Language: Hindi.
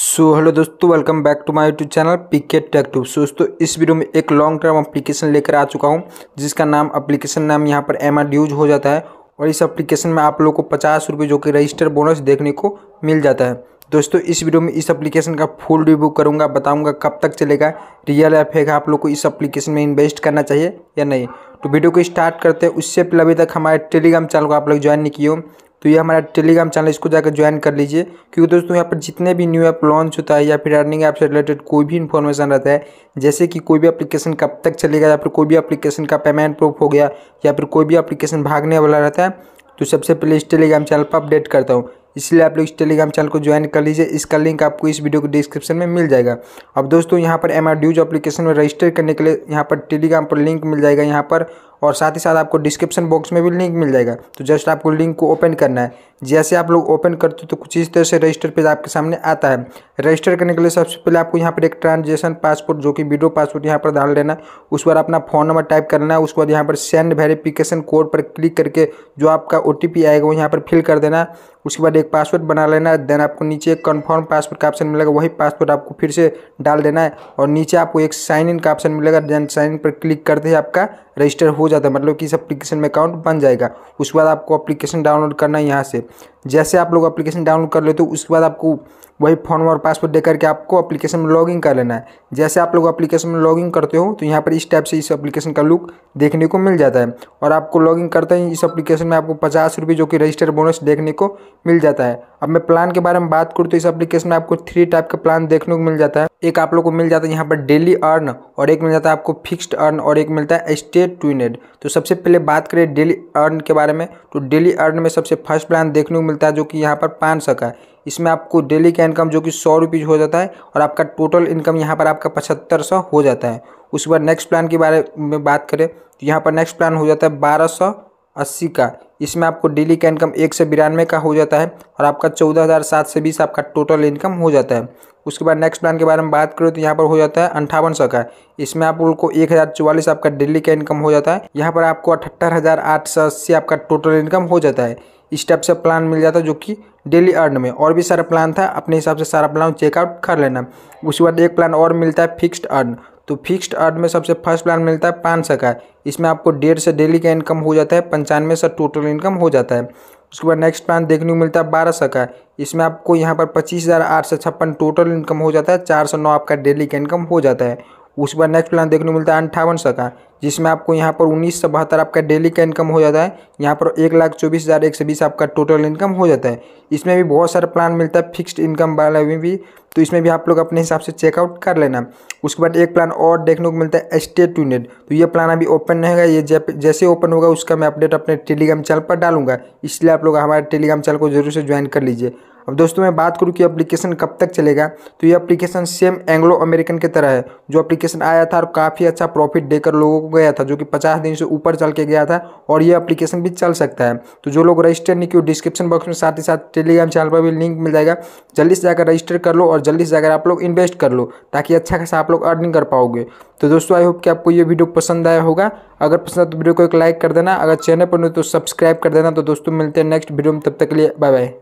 सो हेलो दोस्तों welcome back to my YouTube channel PK tech tube so दोस्तों इस वीडियो में एक लॉन्ग टर्म एप्लीकेशन लेकर आ चुका हूं जिसका नाम एप्लीकेशन नाम यहां पर एम यूज हो जाता है और इस एप्लीकेशन में आप लोग को पचास रुपये जो कि रजिस्टर बोनस देखने को मिल जाता है दोस्तों इस वीडियो में इस एप्लीकेशन का फुल रिव्यू करूँगा बताऊँगा कब तक चलेगा रियल ऐप है आप लोग को इस एप्लीकेशन में इन्वेस्ट करना चाहिए या नहीं तो वीडियो को स्टार्ट करते हैं उससे पहले अभी तक हमारे टेलीग्राम चैनल को आप लोग ज्वाइन नहीं किए तो ये हमारा टेलीग्राम चैनल इसको जाकर ज्वाइन कर लीजिए क्योंकि दोस्तों यहाँ पर जितने भी न्यू ऐप लॉन्च होता है या फिर अर्निंग ऐप से रिलेटेड कोई भी इन्फॉर्मेशन रहता है जैसे कि कोई भी एप्लीकेशन कब तक चलेगा या फिर कोई भी एप्लीकेशन का पेमेंट प्रूफ हो गया या फिर कोई भी एप्लीकेशन भागने वाला रहता है तो सबसे पहले इस टेलीग्राम चैनल पर अपडेट करता हूँ इसलिए आप लोग इस टेलीग्राम चैनल को ज्वाइन कर लीजिए इसका लिंक आपको इस वीडियो को डिस्क्रिप्शन में मिल जाएगा अब दोस्तों यहाँ पर एम आर ड्यूज एप्लीकेशन में रजिस्टर करने के लिए यहाँ पर टेलीग्राम पर लिंक मिल जाएगा यहाँ पर और साथ ही साथ आपको डिस्क्रिप्शन बॉक्स में भी लिंक मिल जाएगा तो जस्ट आपको लिंक को ओपन करना है जैसे आप लोग ओपन करते हो तो कुछ इस तरह से रजिस्टर पेज आपके सामने आता है रजिस्टर करने के लिए सबसे पहले आपको यहाँ पर एक ट्रांजेक्शन पासपोर्ट जो कि वीडियो पासपोर्ट यहाँ पर डाल लेना उस पर अपना फ़ोन नंबर टाइप करना है उसके बाद यहाँ पर सेंड वेरिफिकेशन कोड पर क्लिक करके जो आपका ओ आएगा वो यहाँ पर फिल कर देना उसके बाद एक पासवर्ड बना लेना है देन आपको नीचे एक कन्फर्म पासवर्ड का ऑप्शन मिलेगा वही पासवर्ड आपको फिर से डाल देना है और नीचे आपको एक साइन इन का ऑप्शन मिलेगा देन साइन इन पर क्लिक करते ही आपका रजिस्टर हो जाता है मतलब कि इस एप्लीकेशन में अकाउंट बन जाएगा उसके बाद आपको एप्लीकेशन डाउनलोड करना है यहाँ से जैसे आप लोग एप्लीकेशन डाउनलोड कर लेते हो उसके बाद आपको वही फॉर्म और पासवर्ड देकर के आपको एप्लीकेशन में लॉगिन कर लेना है जैसे आप लोग एप्लीकेशन में लॉगिन करते हो तो यहाँ पर इस टाइप से इस एप्लीकेशन का लुक देखने को मिल जाता है और आपको लॉगिन करते ही इस एप्लीकेशन में आपको पचास रुपये जो कि रजिस्टर बोनस देखने को मिल जाता है अब मैं प्लान के बारे में बात करूँ तो इस एप्लीकेशन में आपको थ्री टाइप का प्लान देखने को मिल जाता है एक आप लोग को मिल जाता है यहाँ पर डेली अर्न और एक मिल जाता है आपको फिक्सड अर्न और एक मिलता है स्टे के ट्विनेड तो सबसे पहले बात करें डेली अर्न के बारे में तो डेली अर्न में सबसे फर्स्ट प्लान देखने को मिलता है जो कि यहाँ पर पाँच सौ का है इसमें आपको डेली का इनकम जो कि सौ रुपीज़ हो जाता है और आपका टोटल इनकम यहाँ पर आपका पचहत्तर सौ हो जाता है उसके बाद नेक्स्ट प्लान के बारे में बात करें तो यहाँ पर नेक्स्ट प्लान हो जाता है बारह सौ अस्सी का इसमें आपको डेली का इनकम एक सौ बिरानवे का हो जाता है और आपका चौदह हज़ार सात सौ बीस आपका टोटल इनकम हो जाता है उसके बाद नेक्स्ट प्लान के बारे में बात करें तो यहाँ पर हो जाता है अंठावन सौ का इसमें आप लोग को एक हज़ार चौवालीस आपका डेली का इनकम हो जाता है यहाँ पर आपको अठहत्तर हज़ार आठ सौ अस्सी आपका टोटल इनकम हो जाता है इस टाइप से प्लान मिल जाता है जो कि डेली अर्न में और भी सारा प्लान था अपने हिसाब से सारा प्लान चेकआउट कर लेना उसके बाद एक प्लान और मिलता है फिक्स्ड अर्न तो फिक्स्ड अर्ड में सबसे फर्स्ट प्लान मिलता है पाँच सौ का इसमें आपको डेढ़ से डेली का इनकम हो जाता है पंचानवे सौ टोटल इनकम हो जाता है उसके बाद नेक्स्ट प्लान देखने को मिलता है बारह सौ का इसमें आपको यहाँ पर पच्चीस हज़ार आठ सौ छप्पन टोटल इनकम हो जाता है चार सौ नौ आपका डेली का इनकम हो जाता है उसके बाद नेक्स्ट प्लान देखने को मिलता है अंठावन सौ का जिसमें आपको यहाँ पर उन्नीस सौ बहत्तर आपका डेली का इनकम हो जाता है यहाँ पर एक लाख चौबीस हज़ार एक सौ बीस आपका टोटल इनकम हो जाता है इसमें भी बहुत सारे प्लान मिलता है फिक्स्ड इनकम वाले में भी तो इसमें भी आप लोग अपने हिसाब से चेकआउट कर लेना उसके बाद एक प्लान और देखने को मिलता है स्टेट यूनिट तो ये प्लान अभी ओपन नहीं होगा ये जैसे ओपन होगा उसका मैं अपडेट अपने टेलीग्राम चैनल पर डालूंगा इसलिए आप लोग हमारे टेलीग्राम चैनल को जरूर से ज्वाइन कर लीजिए अब दोस्तों मैं बात करूँ कि एप्लीकेशन कब तक चलेगा तो ये एप्लीकेशन सेम एंग्लो अमेरिकन की तरह है जो एप्लीकेशन आया था और काफ़ी अच्छा प्रॉफिट देकर लोगों को गया था जो कि पचास दिन से ऊपर चल के गया था और ये एप्लीकेशन भी चल सकता है तो जो लोग रजिस्टर नहीं किए डिस्क्रिप्शन बॉक्स में साथ ही साथ टेलीग्राम चैनल पर भी लिंक मिल जाएगा जल्दी से जाकर रजिस्टर कर लो और जल्दी से जाकर आप लोग इन्वेस्ट कर लो ताकि अच्छा खासा आप लोग अर्निंग कर पाओगे तो दोस्तों आई होप कि आपको ये वीडियो पसंद आया होगा अगर पसंद तो वीडियो को एक लाइक कर देना अगर चैनल पर नहीं तो सब्सक्राइब कर देना तो दोस्तों मिलते हैं नेक्स्ट वीडियो में तब तक के लिए बाय बाय